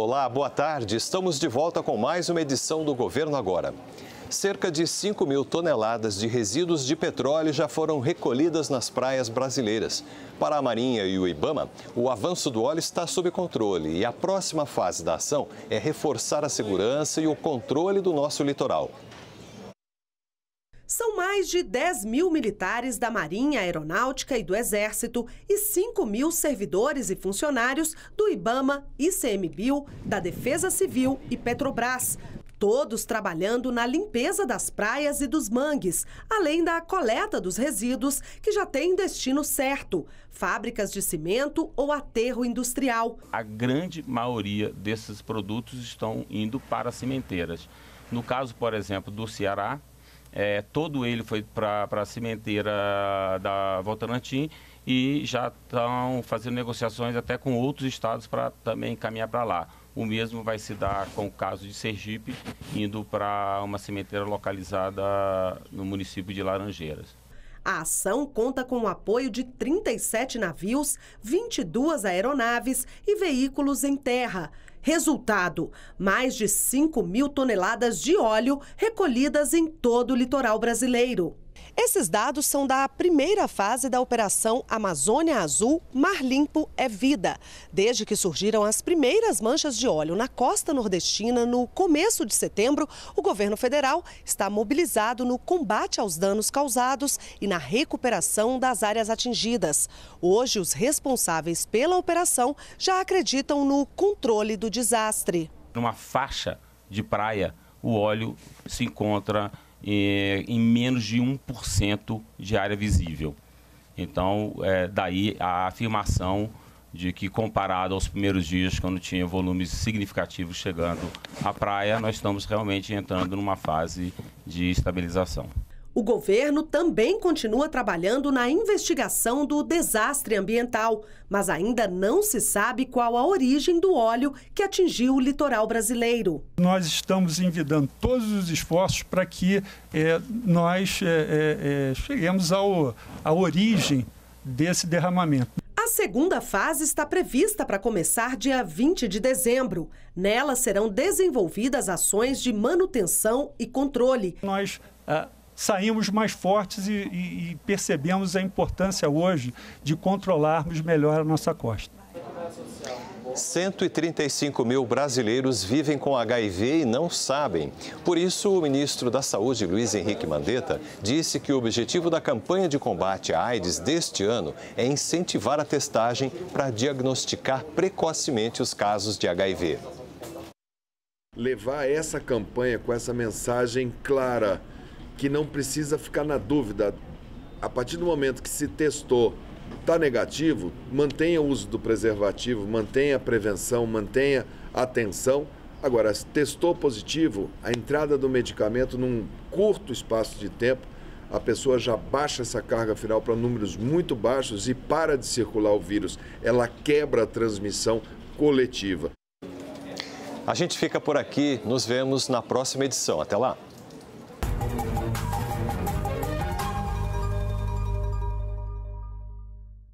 Olá, boa tarde. Estamos de volta com mais uma edição do Governo Agora. Cerca de 5 mil toneladas de resíduos de petróleo já foram recolhidas nas praias brasileiras. Para a Marinha e o Ibama, o avanço do óleo está sob controle e a próxima fase da ação é reforçar a segurança e o controle do nosso litoral. São mais de 10 mil militares da Marinha Aeronáutica e do Exército e 5 mil servidores e funcionários do IBAMA, ICMBio, da Defesa Civil e Petrobras, todos trabalhando na limpeza das praias e dos mangues, além da coleta dos resíduos que já tem destino certo, fábricas de cimento ou aterro industrial. A grande maioria desses produtos estão indo para cimenteiras. No caso, por exemplo, do Ceará, é, todo ele foi para a cimenteira da Votorantim e já estão fazendo negociações até com outros estados para também caminhar para lá. O mesmo vai se dar com o caso de Sergipe, indo para uma cimenteira localizada no município de Laranjeiras. A ação conta com o apoio de 37 navios, 22 aeronaves e veículos em terra. Resultado: mais de 5 mil toneladas de óleo recolhidas em todo o litoral brasileiro. Esses dados são da primeira fase da operação Amazônia Azul Mar Limpo é Vida, desde que surgiram as primeiras manchas de óleo na costa nordestina no começo de setembro, o governo federal está mobilizado no combate aos danos causados e na recuperação das áreas atingidas. Hoje, os responsáveis pela operação já acreditam no controle do desastre. Numa faixa de praia, o óleo se encontra é, em menos de 1% de área visível. Então, é, daí a afirmação de que, comparado aos primeiros dias, quando tinha volumes significativos chegando à praia, nós estamos realmente entrando numa fase de estabilização. O governo também continua trabalhando na investigação do desastre ambiental, mas ainda não se sabe qual a origem do óleo que atingiu o litoral brasileiro. Nós estamos envidando todos os esforços para que é, nós é, é, cheguemos ao, à origem desse derramamento. A segunda fase está prevista para começar dia 20 de dezembro. Nela serão desenvolvidas ações de manutenção e controle. Nós ah, saímos mais fortes e, e, e percebemos a importância hoje de controlarmos melhor a nossa costa. 135 mil brasileiros vivem com HIV e não sabem. Por isso, o ministro da Saúde, Luiz Henrique Mandetta, disse que o objetivo da campanha de combate à AIDS deste ano é incentivar a testagem para diagnosticar precocemente os casos de HIV. Levar essa campanha com essa mensagem clara que não precisa ficar na dúvida. A partir do momento que se testou, está negativo, mantenha o uso do preservativo, mantenha a prevenção, mantenha a atenção. Agora, se testou positivo, a entrada do medicamento num curto espaço de tempo, a pessoa já baixa essa carga final para números muito baixos e para de circular o vírus. Ela quebra a transmissão coletiva. A gente fica por aqui, nos vemos na próxima edição. Até lá!